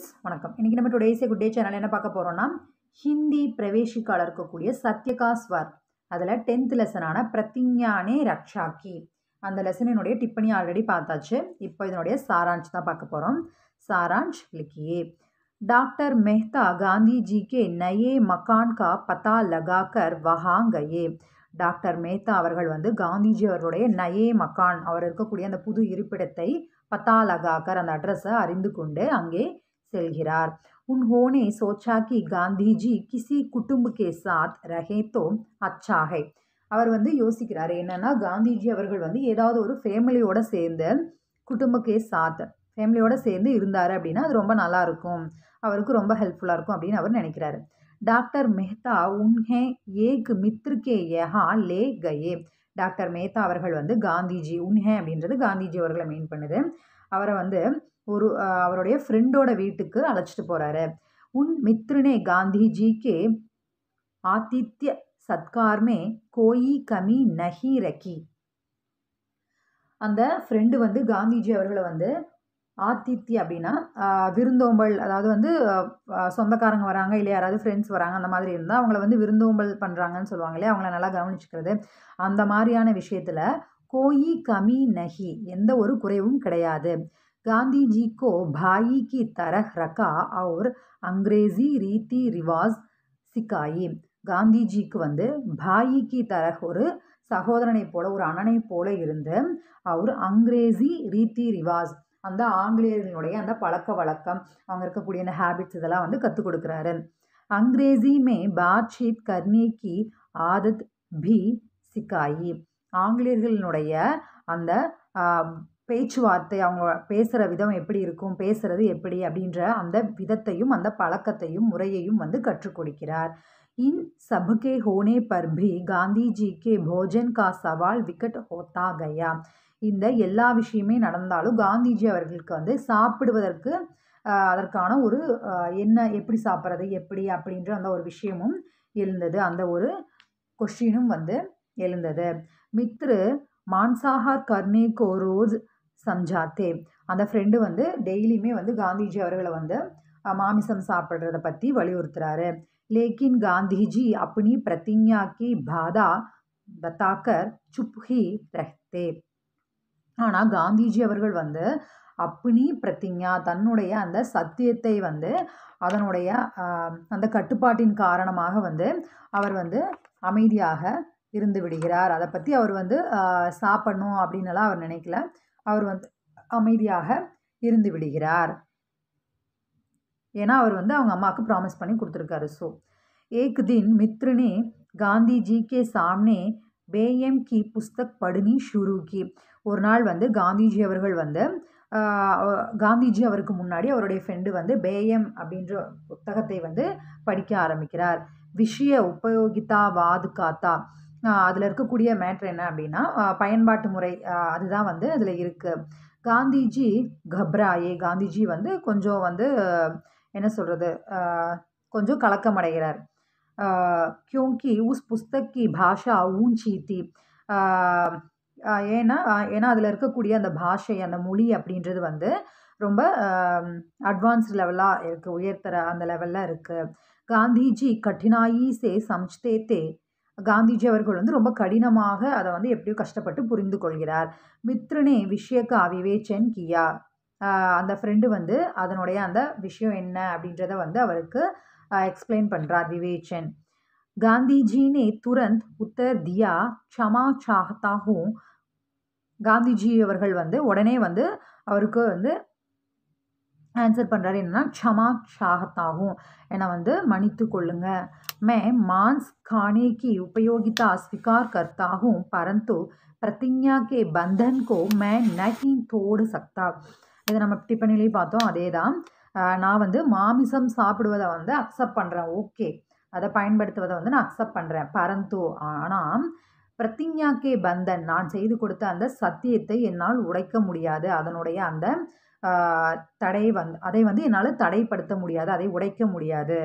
friends வணக்கம் இன்றைக்கி நம்ம today a good day channel என்ன பார்க்க போகிறோன்னா ஹிந்தி பிரவேசிக்கால இருக்கக்கூடிய சத்யகா ஸ்வர் அதில் டென்த் லெசனான பிரத்திஞானே ரக்ஷாக்கி அந்த என்னுடைய டிப்பணி ஆல்ரெடி பார்த்தாச்சு இப்போ இதனுடைய சாராஞ்ச் தான் பார்க்க போகிறோம் சாராஞ்ச் லிக்கியே டாக்டர் மெஹ்தா காந்திஜி கே நயே மகான்கா பதா பத்தா லகாக்கர் வஹாங்கயே டாக்டர் மேத்தா அவர்கள் வந்து காந்திஜி அவர்களுடைய நயே மக்கான் அவர் இருக்கக்கூடிய அந்த புது இருப்பிடத்தை பத்தாலகாக்கர் அந்த அட்ரஸை அறிந்து கொண்டு அங்கே செல்கிறார் உன்ஹோனே சோச்சா கி காந்திஜி கிசி किसी சாத் के साथ அச்சாகை அவர் வந்து யோசிக்கிறார் என்னன்னா காந்திஜி அவர்கள் வந்து ஏதாவது ஒரு ஃபேமிலியோடு சேர்ந்து குடும்பக்கே சாத் ஃபேமிலியோடு சேர்ந்து இருந்தார் அப்படின்னா அது ரொம்ப நல்லாயிருக்கும் அவருக்கு ரொம்ப ஹெல்ப்ஃபுல்லாக இருக்கும் அப்படின்னு அவர் நினைக்கிறாரு டாக்டர் மெஹ்தா உன்ஹே ஏக் மித்ருக்கே யஹா லே கயே டாக்டர் மேத்தா அவர்கள் வந்து காந்திஜி உன்ஹே அப்படின்றது காந்திஜி அவர்களை மெயின் பண்ணுது அவரை வந்து ஒரு அவருடைய ஃப்ரெண்டோட வீட்டுக்கு அழைச்சிட்டு போகிறாரு உன் மித்ருனே காந்திஜிக்கு ஆதித்ய சத்கார்மே கோயி கமி நஹி ரக்கி அந்த ஃப்ரெண்டு வந்து காந்திஜி அவர்களை வந்து ஆதித்தி அப்படின்னா விருந்தோம்பல் அதாவது வந்து சொந்தக்காரங்க வராங்க இல்லை யாராவது ஃப்ரெண்ட்ஸ் வராங்க அந்த மாதிரி இருந்தால் அவங்கள வந்து விருந்தோம்பல் பண்ணுறாங்கன்னு சொல்லுவாங்களே அவங்கள நல்லா கவனிச்சுக்கிறது அந்த மாதிரியான விஷயத்தில் கோயி கமி நஹி எந்த ஒரு குறைவும் கிடையாது காந்திஜிக்கோ जी को भाई की तरह रखा और अंग्रेजी சிக்காயி காந்திஜிக்கு வந்து பாயிக்கு தர ஒரு சகோதரனை போல ஒரு அண்ணனை போல இருந்து அவர் அங்கிரேசி ரீதி ரிவாஸ் அந்த ஆங்கிலேயர்களுடைய அந்த பழக்க வழக்கம் அவங்க இருக்கக்கூடிய அந்த ஹேபிட்ஸ் இதெல்லாம் வந்து கற்றுக் கொடுக்குறாரு அங்கிரேசி மே பாட்ஷீட் கர்னே ஆதத் பி சிக்காயி ஆங்கிலேயர்களினுடைய அந்த பேச்சுவார்த்தை அவங்க பேசுகிற விதம் எப்படி இருக்கும் பேசுகிறது எப்படி அப்படின்ற அந்த விதத்தையும் அந்த பழக்கத்தையும் முறையையும் வந்து கற்றுக் கொடுக்கிறார் இன் சபுகே ஹோனே பர்பி पर போஜன் கா சவால் விக்கெட் भोजन का இந்த எல்லா விஷயமே நடந்தாலும் காந்திஜி அவர்களுக்கு வந்து சாப்பிடுவதற்கு அதற்கான ஒரு என்ன எப்படி சாப்பிட்றது எப்படி அப்படின்ற அந்த ஒரு விஷயமும் எழுந்தது அந்த ஒரு கொஷினும் வந்து எழுந்தது மித்ரு மான்சாஹார் கர்ணே கோரோஸ் சம்ஜாத்தே அந்த ஃப்ரெண்டு வந்து டெய்லியுமே வந்து காந்திஜி அவர்களை வந்து மாமிசம் சாப்பிட்றத பற்றி வலியுறுத்துறாரு லேக்கின் காந்திஜி அப்படி பிரதிஞ்ஞாக்கி பாதா பத்தாக்கர் சுப்ஹி ரஹ்தே ஆனால் காந்திஜி அவர்கள் வந்து அப்படி பிரதிஞ்ஞா தன்னுடைய அந்த சத்தியத்தை வந்து அதனுடைய அந்த கட்டுப்பாட்டின் காரணமாக வந்து அவர் வந்து அமைதியாக இருந்து விடுகிறார் அதை பற்றி அவர் வந்து சாப்பிடணும் அப்படின்னலாம் அவர் நினைக்கல அவர் வந்து அமைதியாக இருந்து விடுகிறார் ஏன்னா அவர் வந்து அவங்க அம்மாவுக்கு ப்ராமிஸ் பண்ணி கொடுத்துருக்காரு ஸோ ஏக் தின் मित्र ने गांधी जी பேஎம் கி புஸ்தக் படுனி ஷுரு கி ஒரு நாள் வந்து காந்திஜி அவர்கள் வந்து காந்திஜி அவருக்கு முன்னாடி அவருடைய ஃப்ரெண்டு வந்து பேஎம் அப்படின்ற புத்தகத்தை வந்து படிக்க ஆரம்பிக்கிறார் விஷய வாது காத்தா அதில் இருக்கக்கூடிய மேட்ரு என்ன அப்படின்னா பயன்பாட்டு முறை அதுதான் வந்து அதில் இருக்குது காந்திஜி கப்ராயே காந்திஜி வந்து கொஞ்சம் வந்து என்ன சொல்கிறது கொஞ்சம் கலக்கமடைகிறார் கியோங்கி உஸ் புஸ்தக்கி பாஷா ஊஞ்சீத்தி ஏன்னா ஏன்னா அதில் இருக்கக்கூடிய அந்த பாஷை அந்த மொழி அப்படின்றது வந்து ரொம்ப அட்வான்ஸ்ட் லெவலாக இருக்குது உயர்த்தர அந்த லெவலில் இருக்குது காந்திஜி கட்டினாயி சே தே காந்திஜி அவர்கள் வந்து ரொம்ப கடினமாக அதை வந்து எப்படியோ கஷ்டப்பட்டு புரிந்து கொள்கிறார் மித்ருனே விஷயக்கா விவேச்சன் கியா அந்த ஃப்ரெண்டு வந்து அதனுடைய அந்த விஷயம் என்ன அப்படின்றத வந்து அவருக்கு எக்ஸ்பிளைன் பண்ணுறார் விவேச்சன் காந்திஜினே துரந்த் உத்தர் தியா க்ஷமா சாகத்தாகவும் காந்திஜி அவர்கள் வந்து உடனே வந்து அவருக்கு வந்து ஆன்சர் பண்ணுறாரு என்னன்னா க்ஷமா ஷாகத்தாகும் என்னை வந்து மன்னித்து கொள்ளுங்க மே மான்ஸ் காணேக்கு உபயோகித்த ஸ்வீகார் கர்த்தாகும் பரந்து பிரதிஜா கே மே நகி தோடு சக்தா இது நம்ம டிஃபனிலையும் பார்த்தோம் அதே தான் நான் வந்து மாமிசம் சாப்பிடுவதை வந்து அக்செப்ட் பண்ணுறேன் ஓகே அதை பயன்படுத்துவதை வந்து நான் அக்செப்ட் பண்ணுறேன் பரந்து ஆனால் பிரதிஜாக்கே பந்தன் நான் செய்து கொடுத்த அந்த சத்தியத்தை என்னால் உடைக்க முடியாது அதனுடைய அந்த தடை வந் அதை வந்து என்னால் தடைப்படுத்த முடியாது அதை உடைக்க முடியாது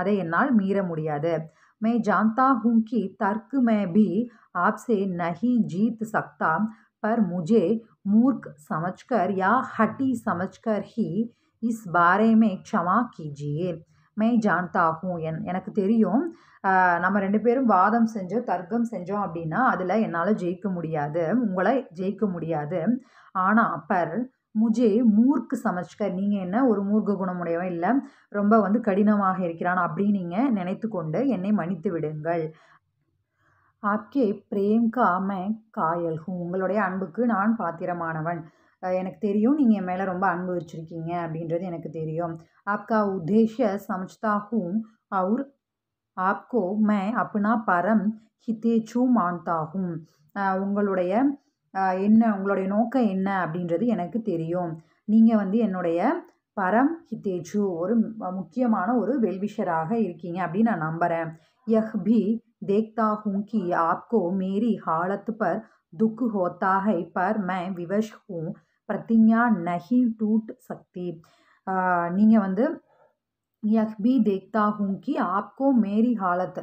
அதை என்னால் மீற முடியாது மே ஜாந்தா ஹூம் கி தர்க் may be ஆப்சே Nahi Jeet சக்தா per முஜே மூர்க் समझकर யா ஹட்டி समझकर ஹி இஸ் பாரே மே க்ஷமா கிஜியே மே ஜாந்தா ஹூ என் எனக்கு தெரியும் நம்ம ரெண்டு பேரும் வாதம் செஞ்சோம் தர்க்கம் செஞ்சோம் அப்படின்னா அதில் என்னால் ஜெயிக்க முடியாது உங்களை ஜெயிக்க முடியாது ஆனால் பர் முஜே மூர்க்கு சமஷ்க நீங்கள் என்ன ஒரு மூர்க்க குணமுடையவன் இல்லை ரொம்ப வந்து கடினமாக இருக்கிறான் அப்படின்னு நீங்கள் நினைத்து கொண்டு என்னை மன்னித்து விடுங்கள் ஆக்கே பிரேம்கா மே காயல் ஹூ உங்களுடைய அன்புக்கு நான் பாத்திரமானவன் எனக்கு தெரியும் நீங்கள் என் மேலே ரொம்ப அன்பு வச்சுருக்கீங்க அப்படின்றது எனக்கு தெரியும் ஆப்கா உத்தேஷ சமஜ்தா அவர் அவுர் ஆப்கோ மே அப்படின்னா பரம் ஹிதேச்சு மான்தாகும் உங்களுடைய என்ன உங்களுடைய நோக்கம் என்ன அப்படின்றது எனக்கு தெரியும் நீங்கள் வந்து என்னுடைய பரம் ஹிதேஜு ஒரு முக்கியமான ஒரு வெல்விஷராக இருக்கீங்க அப்படின்னு நான் நம்புகிறேன் யஹ் பி தேக்தா ஹூங்கி ஆப்கோ மேரி ஹாலத் பர் துக் ஹோத்தா ஹை பர் மே விவஷ் ஹூ பிரதிஞா நஹி டூட் சக்தி நீங்கள் வந்து எஃபி பி தேக்தா ஹூங்கி ஆப்கோ மேரி ஹாலத்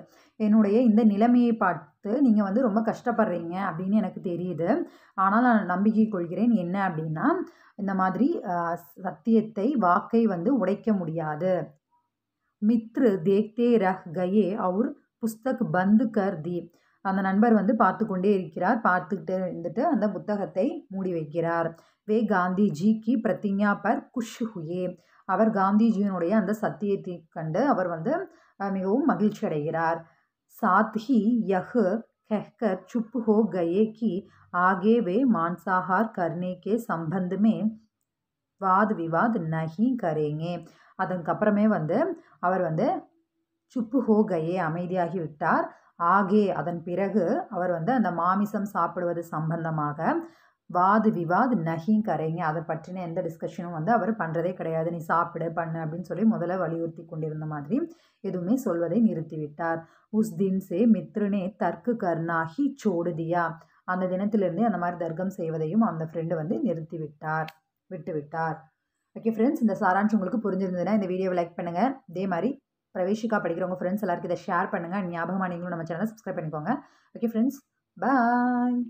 என்னுடைய இந்த நிலைமையை பார்த்து நீங்கள் வந்து ரொம்ப கஷ்டப்படுறீங்க அப்படின்னு எனக்கு தெரியுது ஆனால் நான் நம்பிக்கை கொள்கிறேன் என்ன அப்படின்னா இந்த மாதிரி சத்தியத்தை வாக்கை வந்து உடைக்க முடியாது மித்ரு தேக்தே ரஹ் கயே அவர் புஸ்தக் பந்து கர் தி அந்த நண்பர் வந்து பார்த்து கொண்டே இருக்கிறார் பார்த்துக்கிட்டே இருந்துட்டு அந்த புத்தகத்தை மூடி வைக்கிறார் वे गांधी जी की प्रतिज्ञा पर குஷ் ஹுயே அவர் காந்திஜியினுடைய அந்த சத்தியத்தை கண்டு அவர் வந்து மிகவும் மகிழ்ச்சி அடைகிறார் சாத்ஹி ஹி யஹ் कहकर चुप हो गए कि आगे वे मांसाहार करने के संबंध வாத் விவாத் நஹி கரேங்கே அதுக்கப்புறமே வந்து அவர் வந்து சுப்பு ஹோ கயே அமைதியாகி விட்டார் ஆகே அதன் பிறகு அவர் வந்து அந்த மாமிசம் சாப்பிடுவது சம்பந்தமாக வாது விவாத் நகிங் கரைங்க அதை பற்றின எந்த டிஸ்கஷனும் வந்து அவர் பண்ணுறதே கிடையாது நீ சாப்பிடு பண்ணு அப்படின்னு சொல்லி முதல்ல வலியுறுத்தி கொண்டிருந்த மாதிரி எதுவுமே சொல்வதை நிறுத்திவிட்டார் உஸ் தின்சே மித்ருனே தர்க்கு கர்ணாகி சோடுதியா அந்த தினத்திலிருந்தே அந்த மாதிரி தர்க்கம் செய்வதையும் அந்த ஃப்ரெண்டு வந்து நிறுத்திவிட்டார் விட்டுவிட்டார் ஓகே ஃப்ரெண்ட்ஸ் இந்த சாராம்சம் உங்களுக்கு புரிஞ்சிருந்ததுன்னா இந்த வீடியோவை லைக் பண்ணுங்கள் இதே மாதிரி பிரவேஷிக்கா படிக்கிறவங்க ஃப்ரெண்ட்ஸ் எல்லாருக்கும் இதை ஷேர் பண்ணுங்கள் ஞாபகமாக நீங்களும் நம்ம சேனலை சப்ஸ்கிரைப் பண்ணிக்கோங்க ஓகே ஃப்ரெண்ட்ஸ் பாய்